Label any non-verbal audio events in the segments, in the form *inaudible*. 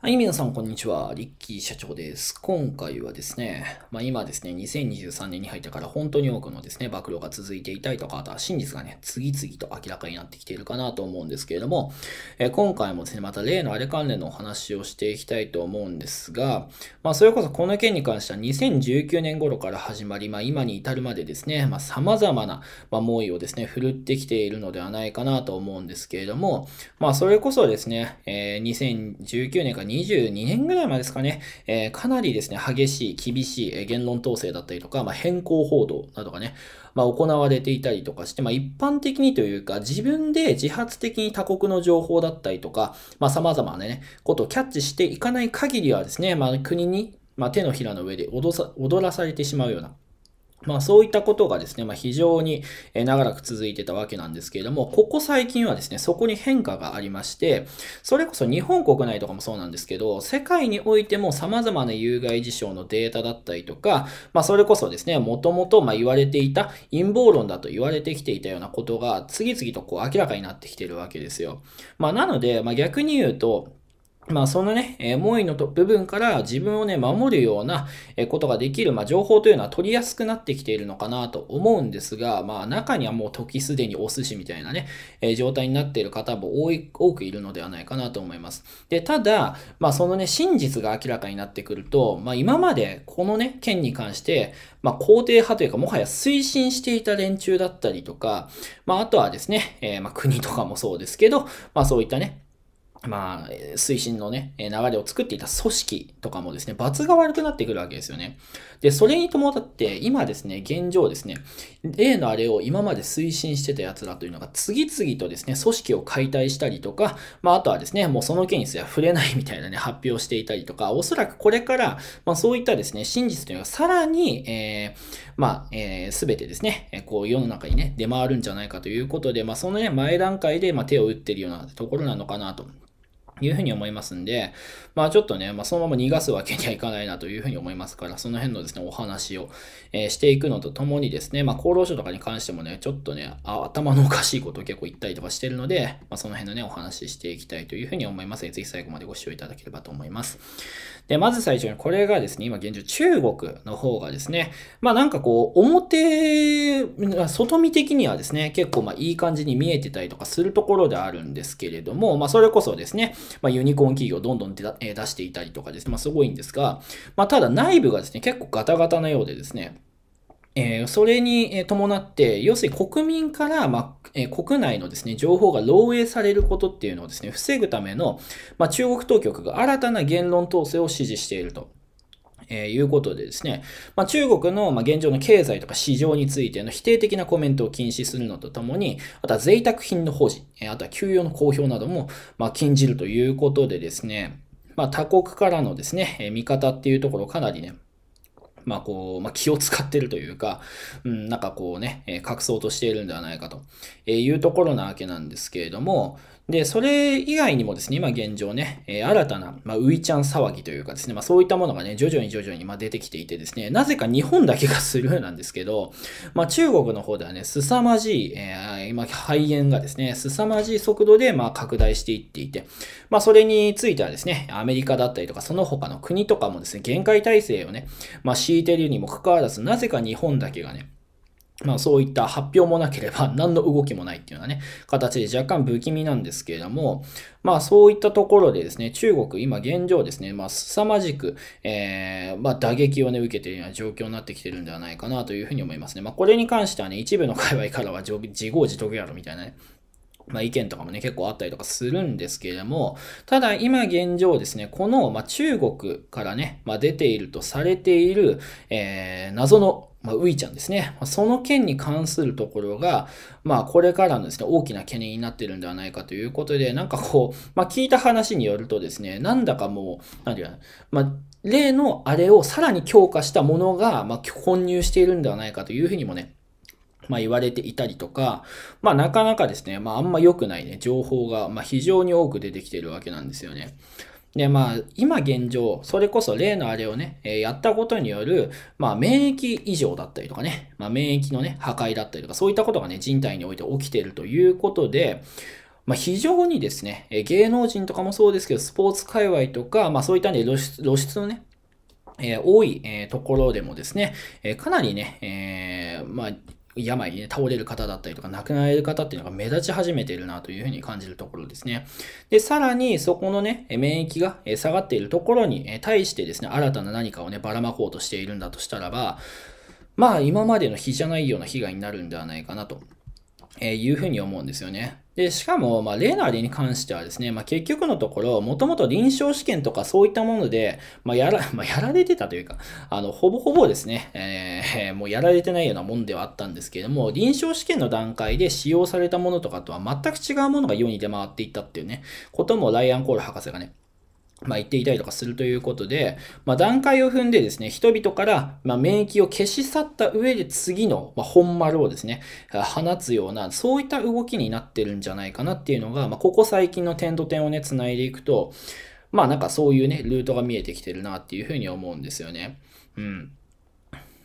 はい、皆さん、こんにちは。リッキー社長です。今回はですね、まあ、今ですね、2023年に入ってから本当に多くのですね、暴露が続いていたりとか、あとは真実がね、次々と明らかになってきているかなと思うんですけれども、えー、今回もですね、また例のあれ関連のお話をしていきたいと思うんですが、まあ、それこそこの件に関しては2019年頃から始まり、まあ、今に至るまでですね、まあ、様々な、まあ、猛威をですね、振るってきているのではないかなと思うんですけれども、まあ、それこそですね、えー、2019年から22年ぐらい前ですかね、えー、かなりですね、激しい、厳しい言論統制だったりとか、まあ、変更報道などがね、まあ、行われていたりとかして、まあ、一般的にというか、自分で自発的に他国の情報だったりとか、まあ、様々なね、ことをキャッチしていかない限りはですね、まあ、国に、まあ、手のひらの上で踊らされてしまうような、まあそういったことがですね、まあ、非常に長らく続いてたわけなんですけれども、ここ最近はですね、そこに変化がありまして、それこそ日本国内とかもそうなんですけど、世界においても様々な有害事象のデータだったりとか、まあそれこそですね、もともとま言われていた陰謀論だと言われてきていたようなことが次々とこう明らかになってきてるわけですよ。まあなので、まあ、逆に言うと、まあ、そのね、えい猛威の部分から自分をね、守るようなことができる、まあ、情報というのは取りやすくなってきているのかなと思うんですが、まあ、中にはもう時すでにお寿司みたいなね、え状態になっている方も多い多くいるのではないかなと思います。で、ただ、まあ、そのね、真実が明らかになってくると、まあ、今までこのね、件に関して、まあ、肯定派というか、もはや推進していた連中だったりとか、まあ、あとはですね、えー、まあ、国とかもそうですけど、まあ、そういったね、まあ、推進のね、流れを作っていた組織とかもですね、罰が悪くなってくるわけですよね。で、それに伴って、今ですね、現状ですね、例のあれを今まで推進してた奴らというのが次々とですね、組織を解体したりとか、まあ、あとはですね、もうその件にすい触れないみたいなね、発表していたりとか、おそらくこれから、まあ、そういったですね、真実というのはさらに、えー、まあ、えー、すべてですね、こう世の中にね、出回るんじゃないかということで、まあ、そのね、前段階で、まあ、手を打ってるようなところなのかなと。いうふうに思いますんで、まあちょっとね、まあそのまま逃がすわけにはいかないなというふうに思いますから、その辺のですね、お話を、えしていくのとともにですね、まあ厚労省とかに関してもね、ちょっとね、頭のおかしいことを結構言ったりとかしてるので、まあその辺のね、お話ししていきたいというふうに思いますぜひ最後までご視聴いただければと思います。で、まず最初にこれがですね、今現状中国の方がですね、まあなんかこう、表、外見的にはですね、結構まあいい感じに見えてたりとかするところであるんですけれども、まあそれこそですね、まあ、ユニコーン企業どんどん出していたりとかですね、まあ、すごいんですが、まあ、ただ内部がですね、結構ガタガタなようでですね、えそれに伴って、要するに国民から、まえ国内のですね、情報が漏洩されることっていうのをですね、防ぐための、ま中国当局が新たな言論統制を指示していると。えー、いうことでですね、まあ、中国の、ま現状の経済とか市場についての否定的なコメントを禁止するのとともに、あとは贅沢品の保持、えあとは給与の公表なども、ま禁じるということでですね、まあ、他国からのですね、え見方っていうところをかなりね、まあこう、まあ、気を使ってるというか、うん、なんかこうね、隠そうとしているんではないかというところなわけなんですけれども、で、それ以外にもですね、今現状ね、え新たな、まあ、ウイちゃん騒ぎというかですね、まあ、そういったものがね、徐々に徐々に、ま出てきていてですね、なぜか日本だけがるようなんですけど、まあ、中国の方ではね、凄まじい、えー、今、肺炎がですね、凄まじい速度で、ま拡大していっていて、まあ、それについてはですね、アメリカだったりとか、その他の国とかもですね、限界体制をね、ま敷いているにもかかわらず、なぜか日本だけがね、まあそういった発表もなければ *laughs* 何の動きもないっていうようなね、形で若干不気味なんですけれども、まあそういったところでですね、中国今現状ですね、まあ凄まじく、えー、まあ打撃をね、受けているような状況になってきてるんではないかなというふうに思いますね。まあこれに関してはね、一部の界隈からは自業自得やろみたいなね、まあ、意見とかもね、結構あったりとかするんですけれども、ただ今現状ですね、この、まあ、中国からね、まあ、出ているとされている、えー、謎のまあ、ウイちゃんですね。その件に関するところが、まあ、これからのですね、大きな懸念になってるんではないかということで、なんかこう、まあ、聞いた話によるとですね、なんだかもう、なんていうか、まあ、例のあれをさらに強化したものが、まあ、混入しているんではないかというふうにもね、まあ、言われていたりとか、まあ、なかなかですね、まあ、あんま良くないね、情報が、まあ、非常に多く出てきているわけなんですよね。で、まあ、今現状、それこそ例のあれをね、えー、やったことによる、まあ、免疫異常だったりとかね、まあ、免疫のね、破壊だったりとか、そういったことがね、人体において起きているということで、まあ、非常にですね、えー、芸能人とかもそうですけど、スポーツ界隈とか、まあ、そういったね、露出露出のね、えー、多い、えところでもですね、えかなりね、えまあ、病に、ね、倒れる方だったりとか亡くなられる方っていうのが目立ち始めているなというふうに感じるところですね。で、さらにそこのね、免疫が下がっているところに対してですね、新たな何かをね、ばらまこうとしているんだとしたらば、まあ今までの比じゃないような被害になるんではないかなというふうに思うんですよね。で、しかも、まあ、レーナーに関してはですね、まあ、結局のところ、もともと臨床試験とかそういったもので、まあ、やら、*laughs* まあ、やられてたというか、あの、ほぼほぼですね、えー、*laughs* もうやられてないようなもんではあったんですけれども、臨床試験の段階で使用されたものとかとは全く違うものが世に出回っていったっていうね、こともライアン・コール博士がね、まあ、言っていたりとかするということで、まあ、段階を踏んでですね、人々から、ま免疫を消し去った上で次の、ま本丸をですね、放つような、そういった動きになってるんじゃないかなっていうのが、まあ、ここ最近の点と点をね、繋いでいくと、まあなんかそういうね、ルートが見えてきてるなっていうふうに思うんですよね。うん。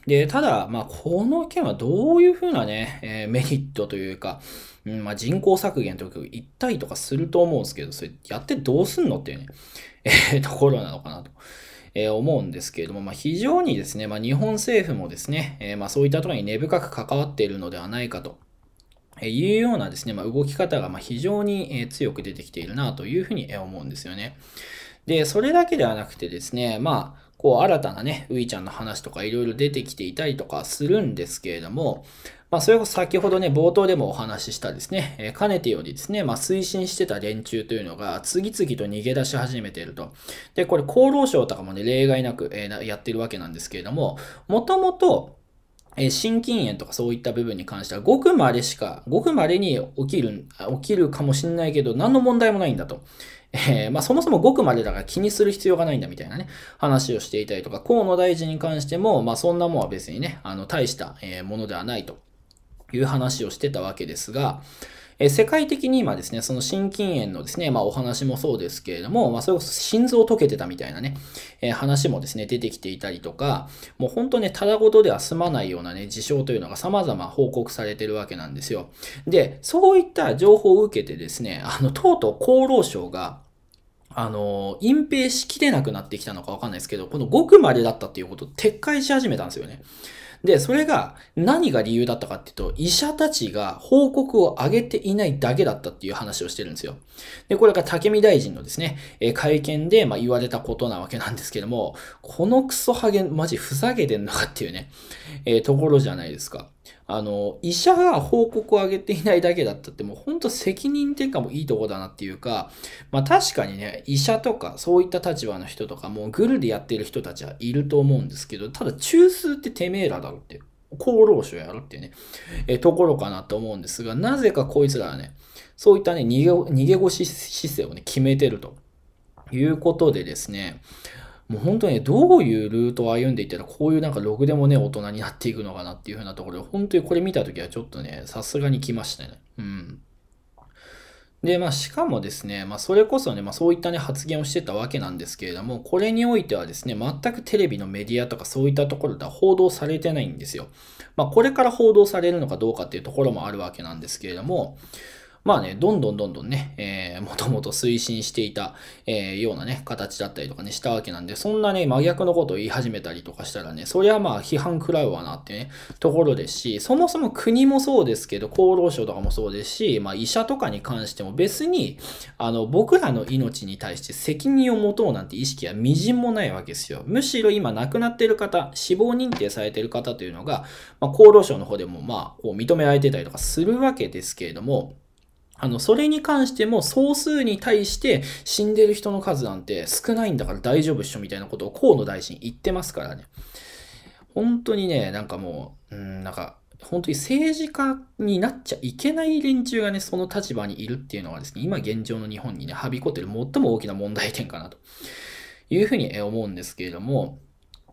で、ただ、まあ、この件はどういうふうなね、えー、メリットというか、うん、まあ、人口削減とか行ったりとかすると思うんですけど、それやってどうすんのっていうね、*laughs* えー、ところなのかなと。え思うんですけれども、まあ、非常にですね、まあ、日本政府もですね、えー、まあ、そういったところに根深く関わっているのではないかと。いうようなですね、まあ、動き方が非常に強く出てきているなというふうに思うんですよね。で、それだけではなくてですね、まあ、こう新たなね、ういちゃんの話とかいろいろ出てきていたりとかするんですけれども、まあ、それこそ先ほどね、冒頭でもお話ししたですね、えかねてよりですね、まあ、推進してた連中というのが次々と逃げ出し始めていると。で、これ厚労省とかもね、例外なく、えやってるわけなんですけれども、もともと、え心筋炎とかそういった部分に関しては、ごく稀しか、ごく稀に起きる、起きるかもしれないけど、何の問題もないんだと。えー、まあ、そもそもごくまでだから気にする必要がないんだみたいなね、話をしていたりとか、河野大臣に関しても、まあ、そんなもんは別にね、あの、大したものではないという話をしてたわけですが、え世界的に今ですね、その心筋炎のですね、まあ、お話もそうですけれども、まあ、それこそ心臓溶けてたみたいなね、えー、話もですね、出てきていたりとか、もう本当ね、ただごとでは済まないようなね、事象というのが様々報告されてるわけなんですよ。で、そういった情報を受けてですね、あの、とうとう厚労省が、あの、隠蔽しきれなくなってきたのかわかんないですけど、このごくまでだったっていうことを撤回し始めたんですよね。で、それが何が理由だったかっていうと、医者たちが報告を上げていないだけだったっていう話をしてるんですよ。で、これが竹見大臣のですね、え会見で、ま言われたことなわけなんですけども、このクソハゲ、マジふざけてんのかっていうね、えー、ところじゃないですか。あの、医者が報告を上げていないだけだったって、もうほんと責任転嫁もいいとこだなっていうか、まあ確かにね、医者とかそういった立場の人とか、もうグルでやってる人たちはいると思うんですけど、ただ中枢っててめえらだろって、厚労省やろっていうね、えところかなと思うんですが、なぜかこいつらはね、そういったね、逃げ逃げ腰姿勢をね、決めてるということでですね、もう本当にね、どういうルートを歩んでいったら、こういうなんかログでもね、大人になっていくのかなっていう風なところで、本当にこれ見たときはちょっとね、さすがに来ましたね。うん。で、まあ、しかもですね、まあ、それこそね、まあ、そういったね、発言をしてたわけなんですけれども、これにおいてはですね、全くテレビのメディアとかそういったところでは報道されてないんですよ。まあ、これから報道されるのかどうかっていうところもあるわけなんですけれども、まあね、どんどんどんどんね、えー、*laughs* もともと推進していた、えー、ようなね、形だったりとかね、したわけなんで、そんなね、真逆のことを言い始めたりとかしたらね、そりゃまあ批判食らうわなってね、ところですし、そもそも国もそうですけど、厚労省とかもそうですし、まあ医者とかに関しても別に、あの、僕らの命に対して責任を持とうなんて意識は微塵もないわけですよ。むしろ今亡くなってる方、死亡認定されてる方というのが、まあ、厚労省の方でもまあ、こう認められてたりとかするわけですけれども、あの、それに関しても総数に対して死んでる人の数なんて少ないんだから大丈夫っしょみたいなことを河野大臣言ってますからね。本当にね、なんかもう、うん、なんか、本当に政治家になっちゃいけない連中がね、その立場にいるっていうのはですね、今現状の日本にね、はびこってる最も大きな問題点かなというふうに思うんですけれども、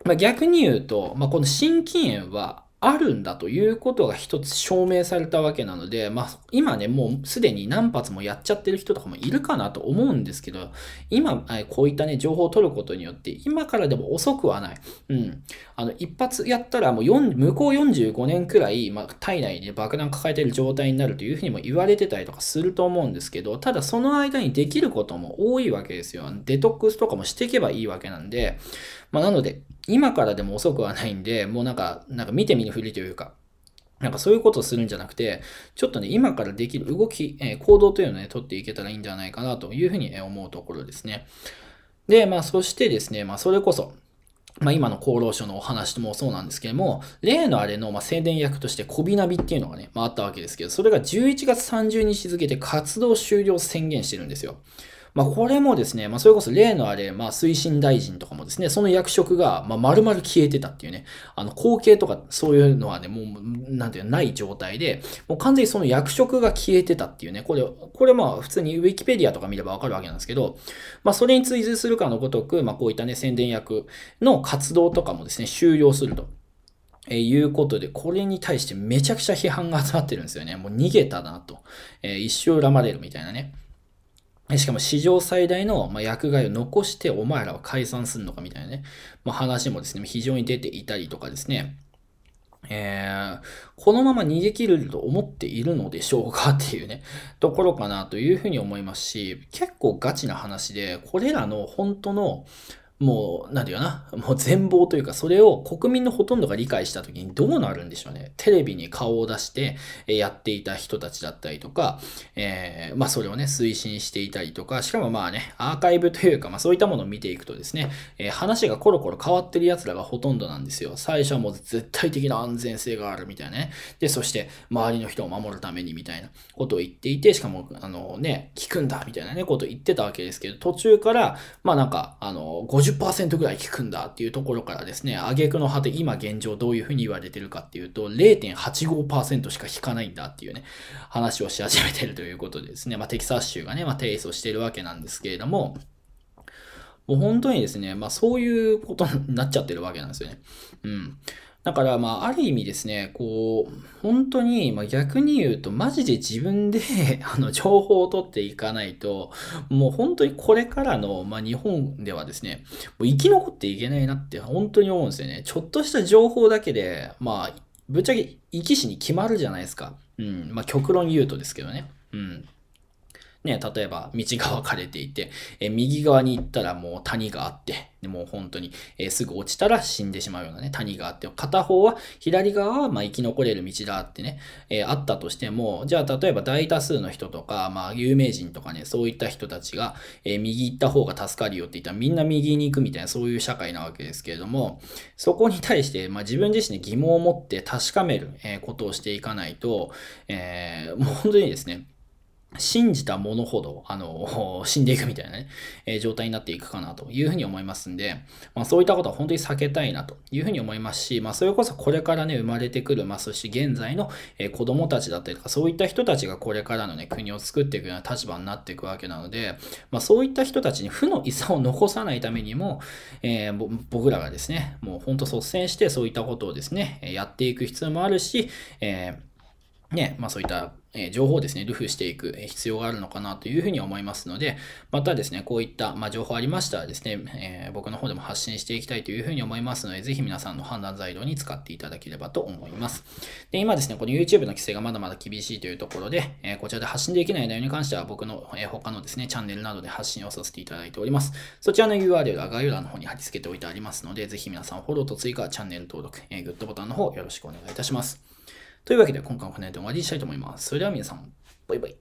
まあ、逆に言うと、まあ、この心筋炎は、あるんだということが一つ証明されたわけなので、まあ、今ね、もうすでに何発もやっちゃってる人とかもいるかなと思うんですけど、今、こういったね、情報を取ることによって、今からでも遅くはない。うん。あの、一発やったら、もう4、向こう45年くらい、まあ、体内で爆弾抱えてる状態になるというふうにも言われてたりとかすると思うんですけど、ただその間にできることも多いわけですよ。デトックスとかもしていけばいいわけなんで、まあ、なので、今からでも遅くはないんで、もうなんか、なんか見て見ぬふりというか、なんかそういうことをするんじゃなくて、ちょっとね、今からできる動き、えー、行動というのをね、取っていけたらいいんじゃないかなというふうに思うところですね。で、まあそしてですね、まあそれこそ、まあ、今の厚労省のお話もそうなんですけれども、例のあれのま宣伝役としてコビナビっていうのがね、まあ、あったわけですけど、それが11月30日付で活動終了宣言してるんですよ。まあ、これもですね、まあ、それこそ例のあれ、まあ、推進大臣とかもですね、その役職が、まあ、丸々消えてたっていうね、あの、後継とかそういうのはね、もう、なんていうの、ない状態で、もう完全にその役職が消えてたっていうね、これ、これまあ、普通にウィキペディアとか見ればわかるわけなんですけど、まあ、それに追随するかのごとく、まあ、こういったね、宣伝役の活動とかもですね、終了すると。えいうことで、これに対してめちゃくちゃ批判が集まってるんですよね。もう逃げたなと。えー、一生恨まれるみたいなね。しかも史上最大の、ま薬害を残してお前らは解散するのかみたいなね、まあ、話もですね、非常に出ていたりとかですね、えー、このまま逃げ切ると思っているのでしょうかっていうね、ところかなというふうに思いますし、結構ガチな話で、これらの本当の、もう、なんていうかな、もう全貌というか、それを国民のほとんどが理解した時にどうなるんでしょうね。テレビに顔を出してやっていた人たちだったりとか、えー、まあそれをね、推進していたりとか、しかもまあね、アーカイブというか、まあそういったものを見ていくとですね、えー、話がコロコロ変わってる奴らがほとんどなんですよ。最初はもう絶対的な安全性があるみたいなね。で、そして周りの人を守るためにみたいなことを言っていて、しかも、あのね、聞くんだみたいなね、ことを言ってたわけですけど、途中から、まあなんか、あの、50 70%ぐらい効くんだっていうところからですね、挙句の果て今現状どういうふうに言われてるかっていうと、0.85%しか効かないんだっていうね、話をし始めてるということでですね、まあ、テキサス州がね、まあ、提訴してるわけなんですけれども、もう本当にですね、まあそういうことになっちゃってるわけなんですよね。うん。だから、まあ、ある意味ですね、こう、本当に、まあ、逆に言うと、マジで自分で *laughs* あの、情報を取っていかないと、もう本当にこれからの、まあ、日本ではですね、もう生き残っていけないなって本当に思うんですよね。ちょっとした情報だけで、まあ、ぶっちゃけ生き死に決まるじゃないですか。うん、まあ、極論言うとですけどね。うん。ね、例えば道が分かれていて、え右側に行ったらもう谷があって、でもう本当に、えすぐ落ちたら死んでしまうようなね、谷があって、片方は左側はま生き残れる道だってね、えあったとしても、じゃあ例えば大多数の人とか、まあ有名人とかね、そういった人たちが、え右行った方が助かるよって言ったらみんな右に行くみたいなそういう社会なわけですけれども、そこに対して、まあ、自分自身で疑問を持って確かめることをしていかないと、えー、もう本当にですね、信じたものほど、あの、死んでいくみたいなね、えー、状態になっていくかなというふうに思いますんで、まあそういったことは本当に避けたいなというふうに思いますし、まあそれこそこれからね、生まれてくるまそし、現在の、えー、子供たちだったりとか、そういった人たちがこれからのね、国を作っていくような立場になっていくわけなので、まあそういった人たちに負の遺産を残さないためにも、えー、僕らがですね、もう本当率先してそういったことをですね、やっていく必要もあるし、えー、ね、まあそういったえ情報をですね、流布していく必要があるのかなというふうに思いますので、またですね、こういった、ま情報ありましたらですね、え僕の方でも発信していきたいというふうに思いますので、ぜひ皆さんの判断材料に使っていただければと思います。で、今ですね、この YouTube の規制がまだまだ厳しいというところで、えこちらで発信できない内容に関しては僕の、え他のですね、チャンネルなどで発信をさせていただいております。そちらの URL は概要欄の方に貼り付けておいてありますので、ぜひ皆さんフォローと追加、チャンネル登録、えグッドボタンの方よろしくお願いいたします。というわけで今回はこの辺で終わりにしたいと思います。それでは皆さん、バイバイ。